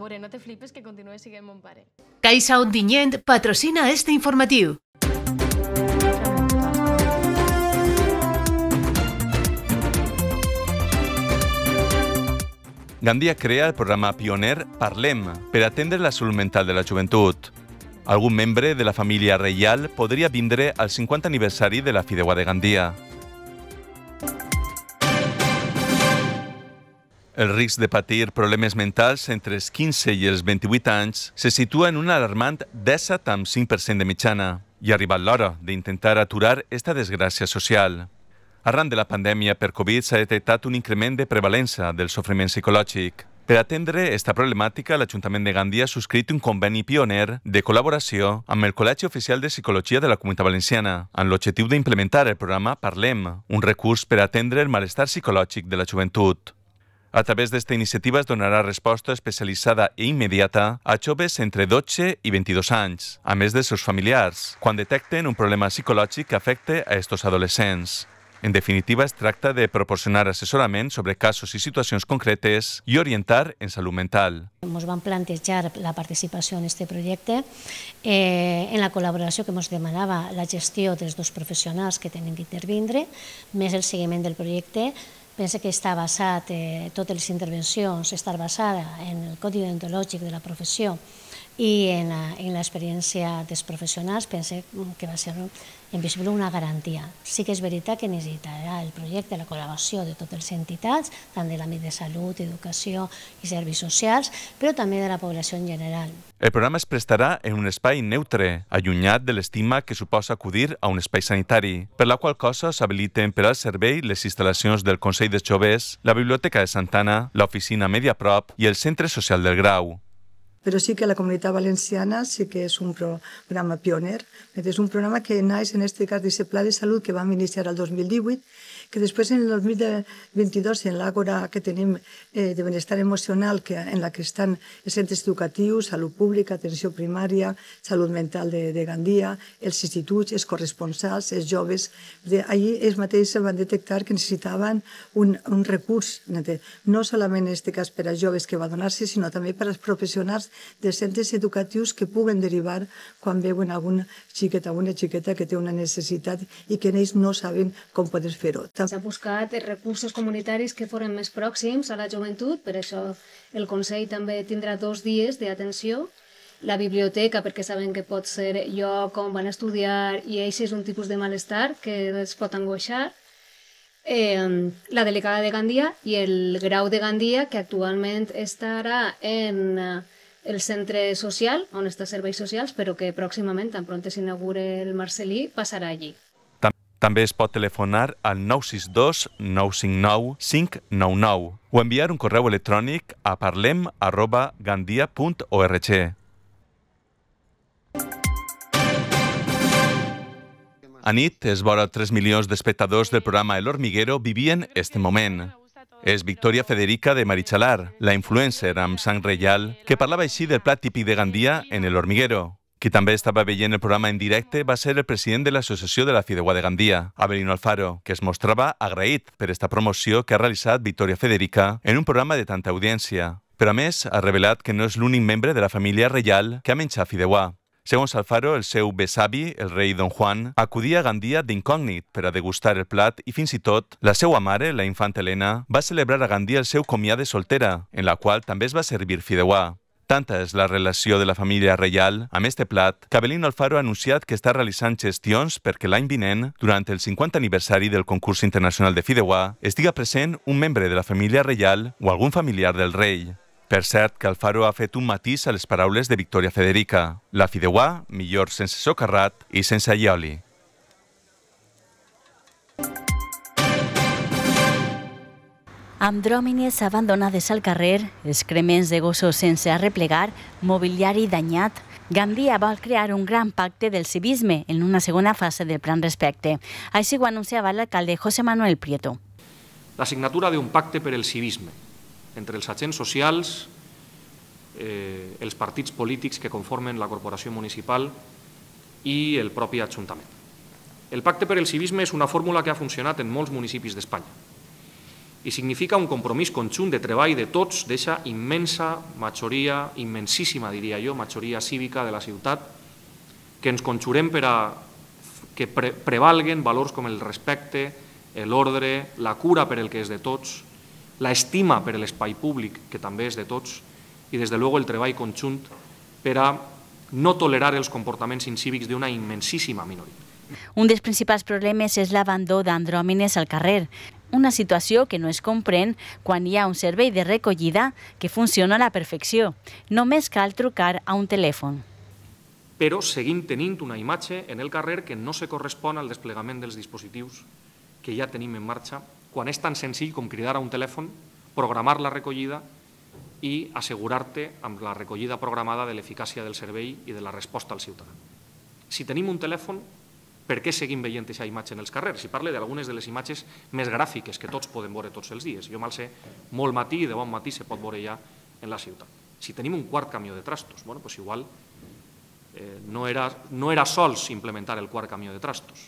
veure, eh, no te flipes que continue siguent mon pare. Caixa Ondinyent patrocina este informatiu. Gandia crea el programa pioner Parlem per atendre la salut mental de la joventut. Algun membre de la família reial podria vindre al 50 aniversari de la Fideua de Gandia. El risc de patir problemes mentals entre els 15 i els 28 anys se situa en un alarmant 17,5% de mitjana i ha arribat l'hora d'intentar aturar esta desgràcia social. Arran de la pandèmia per Covid s'ha detectat un increment de prevalença del sofriment psicològic. Per atendre esta problemàtica, l'Ajuntament de Gandia ha subscrit un conveni pioner de col·laboració amb el Col·legi Oficial de Psicologia de la Comunitat Valenciana, amb l'objectiu d'implementar el programa Parlem, un recurs per atendre el malestar psicològic de la joventut. A través desta iniciativa es donarà resposta especialitzada i immediata a joves entre 12 i 22 anys, a més dels seus familiars, quan detecten un problema psicològic que afecte a estos adolescents. En definitiva, es tracta de proporcionar assessorament sobre casos i situacions concretes i orientar en salut mental. Ens van plantejar la participació en aquest projecte eh, en la col·laboració que ens demanava la gestió dels dos professionals que tenen que més el seguiment del projecte, Pensa que està basat, eh, totes les intervencions, estar basada en el codi deontològic de la professió, i en la, experiència dels professionals pense que va ser invisible una garantia. Sí que és veritat que necessitarà el projecte, la col·laboració de totes les entitats, tant de l'àmbit de salut, educació i serveis socials, però també de la població en general. El programa es prestarà en un espai neutre, allunyat de l'estima que suposa acudir a un espai sanitari, per la qual cosa s'habiliten per al servei les instal·lacions del Consell de Joves, la Biblioteca de Santana, l'oficina Media Prop i el Centre Social del Grau. Però sí que la comunitat valenciana sí que és un programa pioner. És un programa que naix, en aquest cas, d'aquest pla de salut que vam iniciar el 2018 que després en el 2022 en l'àgora que tenim eh, de benestar emocional que, en la que estan els centres educatius, salut pública, atenció primària, salut mental de, de Gandia, els instituts, els corresponsals, els joves, de, allí ells mateixos van detectar que necessitaven un, un recurs, no solament en aquest cas per als joves que va donar-se, sinó també per als professionals dels centres educatius que puguen derivar quan veuen algun xiquet, alguna xiqueta que té una necessitat i que ells no saben com poder fer-ho. S'ha buscat recursos comunitaris que foren més pròxims a la joventut, per això el Consell també tindrà dos dies d'atenció la biblioteca, perquè saben que pot ser lloc on van estudiar i això és un tipus de malestar que es pot angoixar. Eh, la delegada de Gandia i el grau de Gandia, que actualment estarà en eh, el centre social, on està serveis socials, però que pròximament, tan pront s'inaugure el Marcelí, passarà allí. També es pot telefonar al 962 959 599 o enviar un correu electrònic a parlem arroba gandia.org. A nit, es vora 3 milions d'espectadors del programa El Hormiguero vivien este moment. És Victòria Federica de Marichalar, la influencer amb sang reial, que parlava així del plat típic de Gandia en El Hormiguero. Qui també estava veient el programa en directe va ser el president de l'Associació de la Fideuà de Gandia, Avelino Alfaro, que es mostrava agraït per esta promoció que ha realitzat Victoria Federica en un programa de tanta audiència. Però a més, ha revelat que no és l'únic membre de la família reial que ha menjat fideuà. Segons Alfaro, el seu besavi, el rei Don Juan, acudia a Gandia d'incògnit per a degustar el plat i fins i tot la seva mare, la infanta Helena, va celebrar a Gandia el seu comiat de soltera, en la qual també es va servir fideuà. Tanta és la relació de la família reial amb este plat que Abelín Alfaro ha anunciat que està realitzant gestions perquè l'any vinent, durant el 50 aniversari del concurs internacional de Fideuà, estiga present un membre de la família reial o algun familiar del rei. Per cert, que Alfaro ha fet un matís a les paraules de Victoria Federica. La Fideuà, millor sense socarrat i sense allioli. amb dròmines abandonades al carrer, excrements de gossos sense arreplegar, mobiliari danyat, Gandia vol crear un gran pacte del civisme en una segona fase del plan respecte. Així ho anunciava l'alcalde José Manuel Prieto. La signatura d'un pacte per el civisme entre els agents socials, eh, els partits polítics que conformen la corporació municipal i el propi Ajuntament. El pacte per el civisme és una fórmula que ha funcionat en molts municipis d'Espanya i significa un compromís conjunt de treball de tots d'aquesta immensa majoria, immensíssima diria jo, majoria cívica de la ciutat, que ens conjurem per a que pre prevalguen valors com el respecte, l'ordre, la cura per el que és de tots, l'estima per l'espai públic, que també és de tots, i des de luego el treball conjunt per a no tolerar els comportaments incívics d'una immensíssima minoria. Un dels principals problemes és l'abandó d'andròmines al carrer una situació que no es comprèn quan hi ha un servei de recollida que funciona a la perfecció. Només cal trucar a un telèfon. Però seguim tenint una imatge en el carrer que no se correspon al desplegament dels dispositius que ja tenim en marxa, quan és tan senzill com cridar a un telèfon, programar la recollida i assegurar-te amb la recollida programada de l'eficàcia del servei i de la resposta al ciutadà. Si tenim un telèfon, per què seguim veient aquesta imatge en els carrers? I parle d'algunes de les imatges més gràfiques que tots podem veure tots els dies. Jo me'l sé molt matí i de bon matí se pot veure ja en la ciutat. Si tenim un quart camió de trastos, bueno, pues igual eh, no, era, no era sols implementar el quart camió de trastos,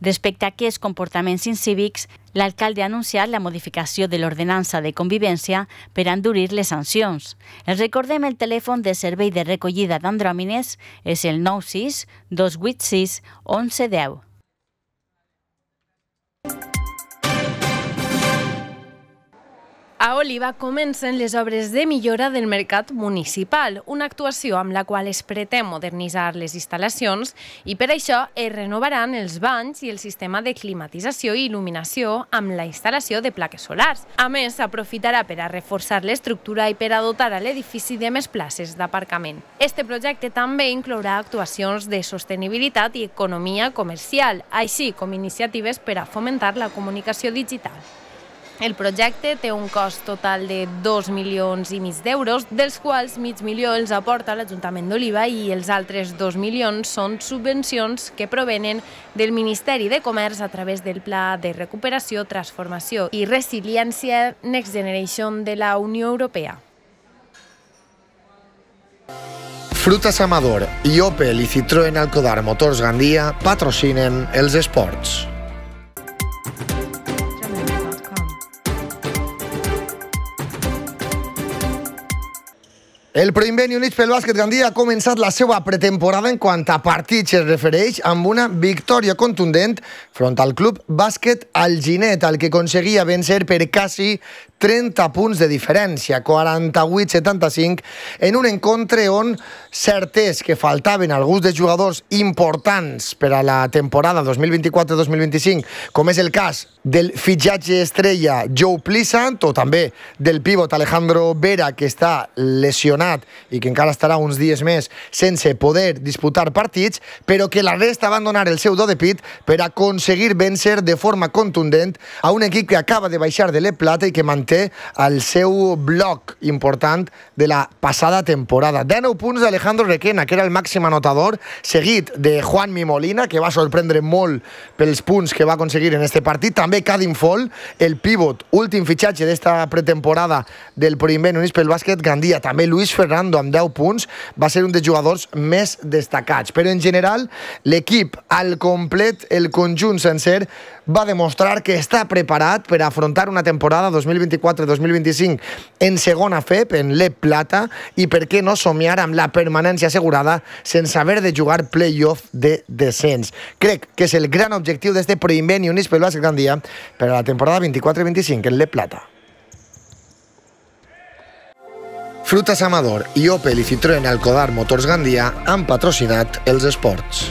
Respecte a aquests comportaments incívics, l'alcalde ha anunciat la modificació de l'ordenança de convivència per endurir les sancions. Els recordem el telèfon de servei de recollida d'andròmines és el 96 286 1110. A Oliva comencen les obres de millora del mercat municipal, una actuació amb la qual es pretén modernitzar les instal·lacions i per això es renovaran els banys i el sistema de climatització i il·luminació amb la instal·lació de plaques solars. A més, s'aprofitarà per a reforçar l'estructura i per a dotar a l'edifici de més places d'aparcament. Este projecte també inclourà actuacions de sostenibilitat i economia comercial, així com iniciatives per a fomentar la comunicació digital. El projecte té un cost total de 2 milions i mig d'euros, dels quals mig milió els aporta l'Ajuntament d'Oliva i els altres 2 milions són subvencions que provenen del Ministeri de Comerç a través del Pla de Recuperació, Transformació i Resiliència Next Generation de la Unió Europea. Frutas Amador i Opel i Citroën Alcodar Motors Gandia patrocinen els esports. El Prim units pel bàsquet Gandia ha començat la seva pretemporada en quant a partits es refereix amb una victòria contundent front al club bàsquet Alginet, el que aconseguia vencer per quasi 30 punts de diferència, 48-75, en un encontre on certes que faltaven alguns de jugadors importants per a la temporada 2024-2025, com és el cas del fitxatge estrella Joe Plissant o també del pivot Alejandro Vera, que està lesionat lesionat i que encara estarà uns dies més sense poder disputar partits, però que la resta van donar el seu do de pit per aconseguir vèncer de forma contundent a un equip que acaba de baixar de l'E-Plata i que manté el seu bloc important de la passada temporada. 19 punts d'Alejandro Requena, que era el màxim anotador, seguit de Juan Mimolina, que va sorprendre molt pels punts que va aconseguir en este partit. També Cadim Fol, el pivot, últim fitxatge d'esta pretemporada del primer Unís pel bàsquet, Gandia. També Luis Luis Fernando amb 10 punts va ser un dels jugadors més destacats. Però en general l'equip al complet, el conjunt sencer, va demostrar que està preparat per afrontar una temporada 2024-2025 en segona FEP, en l'EP Plata, i per què no somiar amb la permanència assegurada sense haver de jugar playoff de descens. Crec que és el gran objectiu d'este primer ni un pel Bàsquet Gandia per a la temporada 24-25 en l'EP Plata. Frutas Amador i Opel i Citroën Alcodar Motors Gandia han patrocinat els esports.